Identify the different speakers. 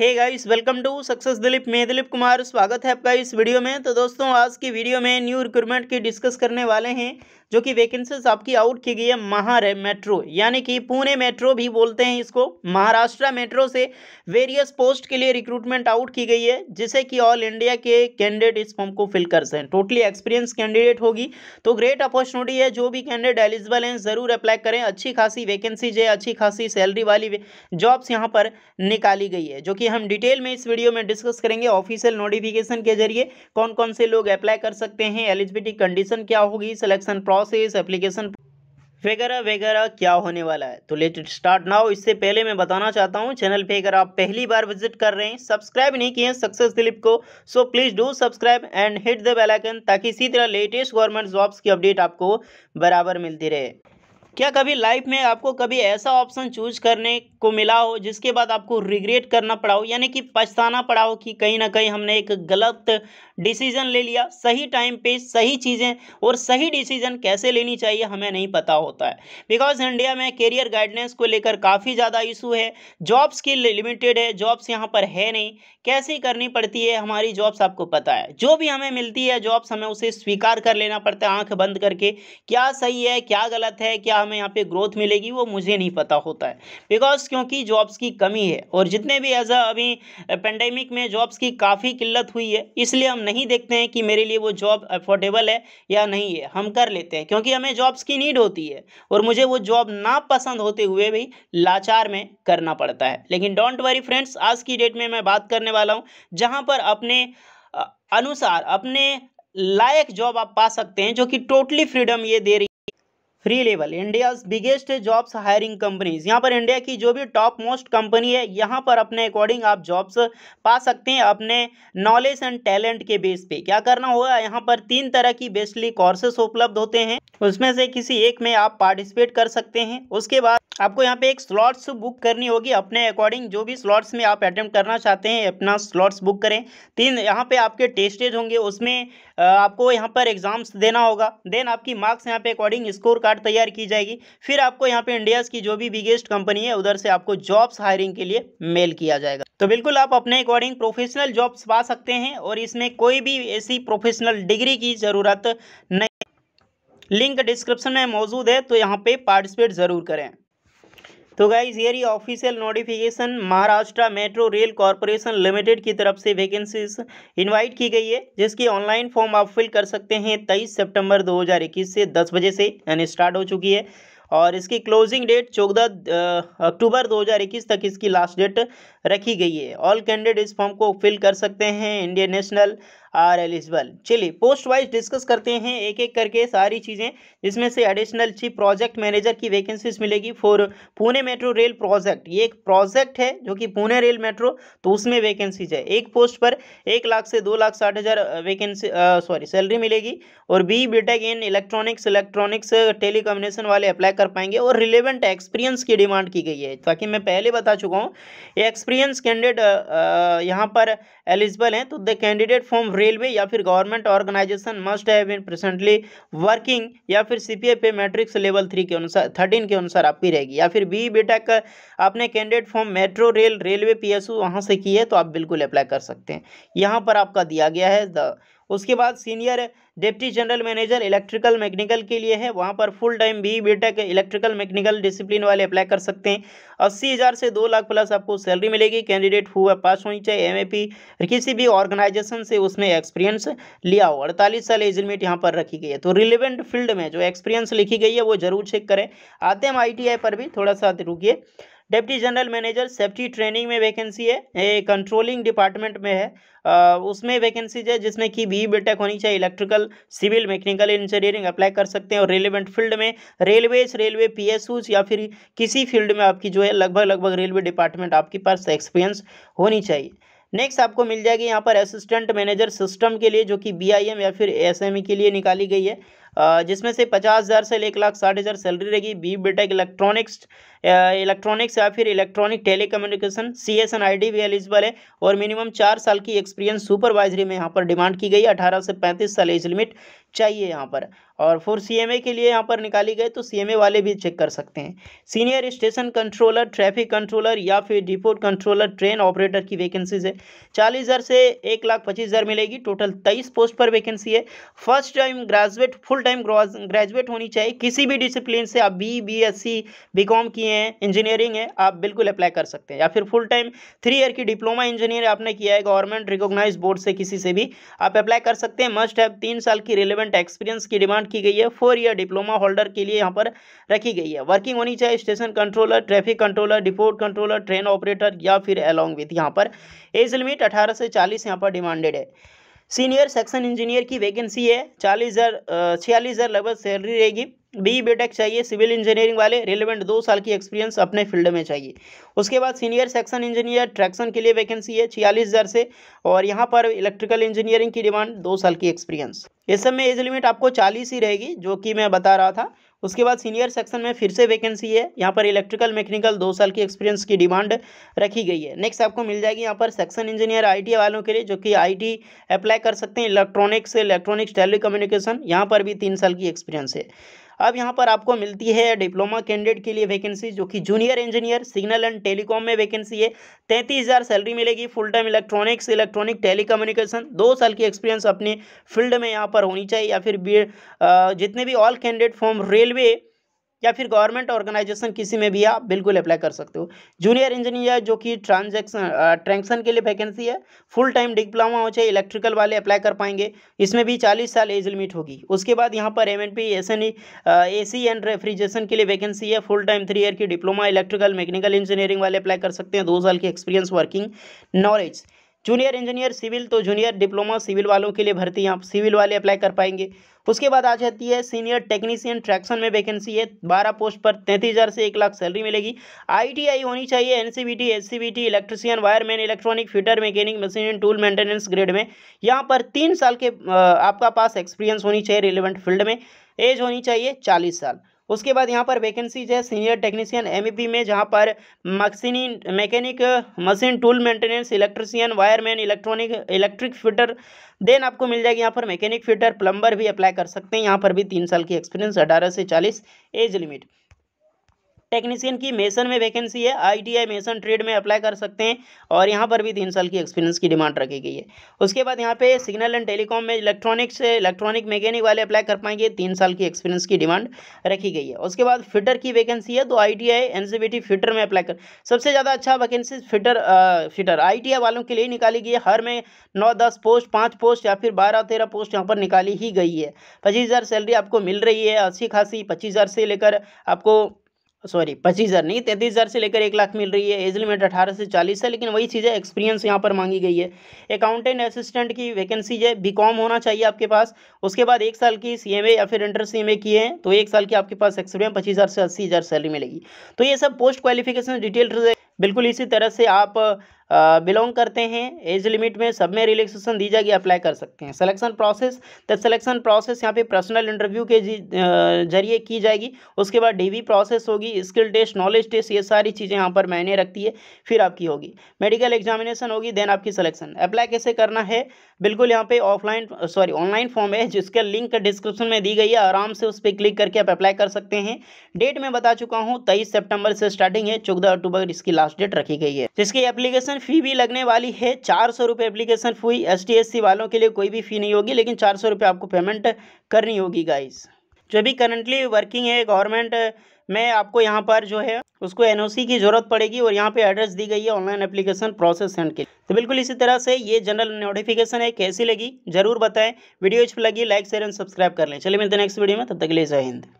Speaker 1: hey guys welcome to success Dilip में दिलीप कुमार स्वागत है आपका इस वीडियो में तो दोस्तों आज की वीडियो में न्यू रिक्रूटमेंट की डिस्कस करने वाले हैं जो कि वैकेंसीज आपकी आउट की गई है महार मेट्रो यानी कि पुणे मेट्रो भी बोलते हैं इसको महाराष्ट्र मेट्रो से वेरियस पोस्ट के लिए रिक्रूटमेंट आउट की गई है जिसे कि ऑल इंडिया के कैंडिडेट इस फॉर्म को फिल कर सकें टोटली एक्सपीरियंस कैंडिडेट होगी तो ग्रेट अपॉर्चुनिटी है जो भी कैंडिडेट एलिजिबल हैं ज़रूर अप्लाई करें अच्छी खासी वैकेंसीज है अच्छी खासी सैलरी वाली जॉब्स यहाँ पर निकाली गई है जो कि ये हम डिटेल में इस वीडियो में डिस्कस करेंगे ऑफिशियल नोटिफिकेशन के जरिए कौन कौन से लोग अप्लाई कर सकते हैं एलिजिबिलिटी कंडीशन क्या होगी सिलेक्शन प्रोसेस एप्लीकेशन वगैरह वगैरह क्या होने वाला है तो लेट स्टार्ट नाउ इससे पहले मैं बताना चाहता हूँ चैनल पे अगर आप पहली बार विजिट कर रहे हैं सब्सक्राइब नहीं किए हैं सक्सेस दिलीप को so please do subscribe and hit the bell icon ताकि इसी तरह लेटेस्ट गवर्नमेंट जॉब्स की अपडेट आपको बराबर मिलती रहे क्या कभी लाइफ में आपको कभी ऐसा ऑप्शन चूज करने को मिला हो जिसके बाद आपको रिग्रेट करना पड़ा हो यानी कि पछताना पड़ा हो कि कहीं ना कहीं हमने एक गलत डिसीजन ले लिया सही टाइम पे सही चीज़ें और सही डिसीजन कैसे लेनी चाहिए हमें नहीं पता होता है बिकॉज इंडिया में करियर गाइडेंस को लेकर काफ़ी ज़्यादा इशू है जॉब्स की लिमिटेड है जॉब्स यहाँ पर है नहीं कैसे करनी पड़ती है हमारी जॉब्स आपको पता है जो भी हमें मिलती है जॉब्स हमें उसे स्वीकार कर लेना पड़ता है आँख बंद करके क्या सही है क्या गलत है क्या हमें यहाँ पे ग्रोथ मिलेगी वो मुझे नहीं पता होता है बिकॉज क्योंकि जॉब्स की कमी है और जितने भी एज अभी पेंडेमिक में जॉब्स की काफ़ी किल्लत हुई है इसलिए हम नहीं देखते हैं कि मेरे लिए वो जॉब अफोर्डेबल है या नहीं है हम कर लेते हैं क्योंकि हमें जॉब्स की नीड होती है और मुझे वो जॉब ना पसंद होते हुए भी लाचार में करना पड़ता है लेकिन डोंट वरी फ्रेंड्स आज की डेट में मैं बात करने वाला हूँ जहाँ पर अपने अनुसार अपने लायक जॉब आप पा सकते हैं जो कि टोटली फ्रीडम ये दे रही free level India biggest jobs hiring companies यहाँ पर इंडिया की जो भी टॉप मोस्ट कंपनी है यहाँ पर अपने अकॉर्डिंग आप जॉब्स पा सकते हैं अपने नॉलेज एंड टैलेंट के बेस पे क्या करना होगा यहाँ पर तीन तरह की बेस्टली कोर्सेस उपलब्ध होते हैं उसमें से किसी एक में आप पार्टिसिपेट कर सकते हैं उसके बाद आपको यहाँ पे एक स्लॉट्स बुक करनी होगी अपने अकॉर्डिंग जो भी स्लॉट्स में आप अटेम्प्ट करना चाहते हैं अपना स्लॉट्स बुक करें तीन यहाँ पे आपके टेस्टेज होंगे उसमें आपको यहाँ पर एग्जाम्स देना होगा देन आपकी मार्क्स यहाँ पे अकॉर्डिंग स्कोर कार्ड तैयार की जाएगी फिर आपको यहाँ पे इंडिया की जो भी बिगेस्ट कंपनी है उधर से आपको जॉब्स हायरिंग के लिए मेल किया जाएगा तो बिल्कुल आप अपने अकॉर्डिंग प्रोफेशनल जॉब्स पा सकते हैं और इसमें कोई भी ऐसी प्रोफेशनल डिग्री की ज़रूरत नहीं लिंक डिस्क्रिप्शन में मौजूद है तो यहाँ पे पार्टिसिपेट ज़रूर करें तो गाइज ये official notification Maharashtra metro rail corporation limited की तरफ से वैकेंसीज इनवाइट की गई है जिसकी ऑनलाइन फॉर्म आप फिल कर सकते हैं 23 सितंबर 2021 से 10 बजे से यानी स्टार्ट हो चुकी है और इसकी क्लोजिंग डेट चौदह अक्टूबर 2021 तक इसकी लास्ट डेट रखी गई है ऑल कैंडिडेट इस फॉर्म को फिल कर सकते हैं इंडियन नेशनल आर एलिजिबल चलिए पोस्ट वाइज डिस्कस करते हैं एक एक करके सारी चीज़ें जिसमें से एडिशनल चीफ प्रोजेक्ट मैनेजर की वैकेंसीज मिलेगी for Pune metro rail project ये एक प्रोजेक्ट है जो कि पुणे रेल मेट्रो तो उसमें वैकेंसीज है एक पोस्ट पर एक लाख से दो लाख साठ हज़ार वैकेंसी सॉरी सैलरी मिलेगी और B B Tech in electronics electronics telecommunication वाले अप्लाई कर पाएंगे और रिलेवेंट एक्सपीरियंस की डिमांड की गई है ताकि मैं पहले बता चुका हूँ ये एक्सपीरियंस कैंडिडेट यहाँ पर एलिजिबल हैं तो द कैंडिडेट फॉर्म रेलवे या फिर government organisation must have been presently working या फिर C P F pay matrix level three के अनुसार थर्टीन के अनुसार आपकी रहेगी या फिर बी बेटा का आपने candidate form metro rail railway यू वहाँ से की है तो आप बिल्कुल अप्लाई कर सकते हैं यहाँ पर आपका दिया गया है द उसके बाद senior deputy general manager electrical mechanical के लिए है वहाँ पर full time B B tech electrical mechanical discipline वाले अप्लाई कर सकते हैं अस्सी हज़ार से दो लाख प्लस आपको सैलरी मिलेगी कैंडिडेट हुआ पास होनी चाहिए पी किसी भी ऑर्गेनाइजेशन से उसने एक्सपीरियंस लिया हो अड़तालीस साल एज लिमिट यहाँ पर रखी गई है तो रिलेवेंट फील्ड में जो एक्सपीरियंस लिखी गई है वो जरूर चेक करें आते हम आई पर भी थोड़ा सा रुकी deputy general manager safety training में वैकेंसी है कंट्रोलिंग डिपार्टमेंट में है आ, उसमें वैकेंसीज है जिसमें कि बी बीटेक होनी चाहिए electrical civil mechanical engineering apply कर सकते हैं और रेलिवेंट फील्ड में रेलवेज रेलवे पी या फिर किसी फील्ड में आपकी जो है लगभग लगभग रेलवे डिपार्टमेंट आपके पास एक्सपीरियंस होनी चाहिए नेक्स्ट आपको मिल जाएगी यहाँ पर असिस्टेंट मैनेजर सिस्टम के लिए जो कि बीआईएम या फिर एसएमई के लिए निकाली गई है जिसमें से पचास हज़ार से एक लाख साठ हज़ार सैलरी रहेगी बी बीटेक इलेक्ट्रॉनिक्स इलेक्ट्रॉनिक्स या फिर electronic telecommunication C S N I D भी एलिजिबल है और मिनिमम चार साल की एक्सपीरियंस सुपरवाइजरी में यहाँ पर डिमांड की गई अठारह से पैंतीस साल एज लिमिट चाहिए यहाँ पर और फोर ए के लिए यहाँ पर निकाली गई तो ए वाले भी चेक कर सकते हैं senior station controller traffic controller या फिर डिपोट कंट्रोलर ट्रेन ऑपरेटर की वैकेंसीज है चालीस हज़ार से एक लाख पच्चीस हज़ार मिलेगी टोटल तेईस पोस्ट पर वैकेंसी है first time graduate full time graduate होनी चाहिए किसी भी डिसिप्लिन से आप B B S C B com किए हैं इंजीनियरिंग है आप बिल्कुल अप्लाई कर सकते हैं या फिर फुल टाइम थ्री ईयर की डिप्लोमा इंजीनियर आपने किया है गवर्नमेंट रिकोगनाइज बोर्ड से किसी से भी आप अप्लाई कर सकते हैं मस्ट हैव तीन साल की रिलेवेंट एक्सपीरियंस की डिमांड की गई है फोर ईयर डिप्लोमा होल्डर के लिए यहाँ पर रखी गई है वर्किंग होनी चाहिए station controller traffic controller depot controller train operator या फिर अलॉन्ग विथ यहाँ पर एज लिमिट अठारह से चालीस यहाँ पर डिमांडेड है सीनियर सेक्शन इंजीनियर की वैकेंसी है चालीस हज़ार छियालीस हज़ार लगभग सैलरी रहेगी बी बेटेक चाहिए सिविल इंजीनियरिंग वाले रिलेवेंट दो साल की एक्सपीरियंस अपने फील्ड में चाहिए उसके बाद सीनियर सेक्शन इंजीनियर ट्रैक्शन के लिए वैकेंसी है छियालीस हज़ार से और यहाँ पर इलेक्ट्रिकल इंजीनियरिंग की डिमांड दो साल की एक्सपीरियंस इस सब में एज लिमिट आपको चालीस ही रहेगी जो कि मैं बता रहा था उसके बाद सीनियर सेक्शन में फिर से वैकेंसी है यहाँ पर इलेक्ट्रिकल मैकेनिकल दो साल की एक्सपीरियंस की डिमांड रखी गई है नेक्स्ट आपको मिल जाएगी यहाँ पर सेक्शन इंजीनियर आईटी वालों के लिए जो कि आईटी अप्लाई कर सकते हैं इलेक्ट्रॉनिक्स इलेक्ट्रॉनिक्स टेलीकम्युनिकेशन यहाँ पर भी तीन साल की एक्सपीरियंस है अब यहाँ पर आपको मिलती है डिप्लोमा कैंडिडेट के लिए वैकेंसी जो कि junior engineer signal and telecom में वैकेंसी है तैंतीस हज़ार सैलरी मिलेगी full time electronics electronic telecommunication दो साल की एक्सपीरियंस अपने फील्ड में यहाँ पर होनी चाहिए या फिर जितने भी ऑल कैंडिडेट फॉर्म रेलवे या फिर गवर्नमेंट ऑर्गेनाइजेशन किसी में भी आप बिल्कुल अप्लाई कर सकते हो जूनियर इंजीनियर जो कि ट्रांजेक्शन ट्रैंक्शन के लिए वैकेंसी है फुल टाइम डिप्लोमा हो चाहे इलेक्ट्रिकल वाले अप्लाई कर पाएंगे इसमें भी चालीस साल एज लिमिट होगी उसके बाद यहाँ पर M N P S N A C and refrigeration के लिए वैकेंसी है फुल टाइम थ्री ईयर की डिप्लोमा इलेक्ट्रिकल मैकेनिकल इंजीनियरिंग वाले अप्लाई कर सकते हैं दो साल की experience working knowledge junior engineer civil तो जूनियर डिप्लोमा सिविल वालों के लिए भर्ती यहाँ सिविल वाले अप्लाई कर पाएंगे उसके बाद आ जाती है सीनियर टेक्नीशियन ट्रैक्शन में वैकेंसी है बारह पोस्ट पर तैंतीस हज़ार से एक लाख सैलरी मिलेगी आईटीआई होनी चाहिए NCVT SCVT electrician wireman electronic fitter mechanic machine tool maintenance grade में यहाँ पर तीन साल के आपका पास एक्सपीरियंस होनी चाहिए रिलेवेंट फील्ड में एज होनी चाहिए चालीस साल उसके बाद यहाँ पर वैकेंसीज है सीनियर टेक्नीशियन एम में जहाँ पर मक्सिनी mechanic machine tool maintenance electrician wireman electronic electric fitter then आपको मिल जाएगी यहाँ पर मैकेनिक फिटर प्लम्बर भी अप्लाई कर सकते हैं यहाँ पर भी तीन साल की एक्सपीरियंस अठारह से चालीस एज लिमिट टेक्नीशियन की मेसन में वैकेंसी है आईटीआई मेसन ट्रेड में अप्लाई कर सकते हैं और यहाँ पर भी तीन साल की एक्सपीरियंस की डिमांड रखी गई है उसके बाद यहाँ पे सिग्नल एंड टेलीकॉम में इलेक्ट्रॉनिक से इलेक्ट्रॉनिक मैकेनिक वाले अप्लाई कर पाएंगे तीन साल की एक्सपीरियंस की डिमांड रखी गई है उसके बाद फिटर की वैकेंसी है तो आई टी फिटर में अप्लाई कर सबसे ज़्यादा अच्छा वैकेंसी फिटर फिटर आई वालों के लिए निकाली गई है हर में नौ दस पोस्ट पाँच पोस्ट या फिर बारह तेरह पोस्ट यहाँ पर निकाली ही गई है पच्चीस हज़ार सैलरी आपको मिल रही है अच्छी खासी पच्चीस हज़ार से लेकर आपको सॉरी पच्चीस हज़ार नहीं तैंतीस हज़ार से लेकर एक लाख मिल रही है एज लिमिट अठारह से चालीस है लेकिन वही चीज़ें एक्सपीरियंस यहाँ पर मांगी गई है अकाउंटेंट असिस्टेंट की वैकेंसी है बी कॉम होना चाहिए आपके पास उसके बाद एक साल की सी एम ए या फिर इंटर सी एम ए की है तो एक साल की आपके पास एक्सपीरियंस पच्चीस हज़ार से अस्सी हज़ार सैलरी मिलेगी तो ये सब पोस्ट क्वालिफिकेशन है बिल्कुल इसी तरह से आप बिलोंग करते हैं एज लिमिट में सब में रिलैक्सेशन दी जाएगी अप्लाई कर सकते हैं सिलेक्शन प्रोसेस तो सिलेक्शन प्रोसेस यहाँ पे पर्सनल इंटरव्यू के जरिए की जाएगी उसके बाद डीवी प्रोसेस होगी स्किल टेस्ट नॉलेज टेस्ट ये सारी चीज़ें यहाँ पर मायने रखती है फिर आपकी होगी मेडिकल एग्जामिनेशन होगी देन आपकी सिलेक्शन अप्लाई कैसे करना है बिल्कुल यहाँ पे ऑफलाइन सॉरी ऑनलाइन फॉर्म है जिसका लिंक डिस्क्रिप्शन में दी गई है आराम से उस पर क्लिक करके आप अप्लाई कर सकते हैं डेट मैं बता चुका हूँ तेईस सेप्टेम्बर से स्टार्टिंग है चौदह अक्टूबर इसकी लास्ट डेट रखी गई है जिसकी एप्लीकेशन एप्लीकेशन फ़ी भी लगने वाली है चार सौ रुपये एप्लीकेशन फ़ी एस एसटीएससी वालों के लिए कोई भी फ़ी नहीं होगी लेकिन चार सौ रुपये आपको पेमेंट करनी होगी गाइस जो भी करंटली वर्किंग है गवर्नमेंट में आपको यहाँ पर जो है उसको एनओसी की ज़रूरत पड़ेगी और यहाँ पर एड्रेस दी गई है ऑनलाइन एप्लीकेशन प्रोसेस सेंड के तो बिल्कुल इसी तरह से ये जनरल नोटिफिकेशन है कैसी लगी जरूर बताएँ वीडियो इस पर लगी लाइक शेयर एंड सब्सक्राइब कर लें चलिए मिलते हैं नेक्स्ट वीडियो में तब तक के लिए जय हिंद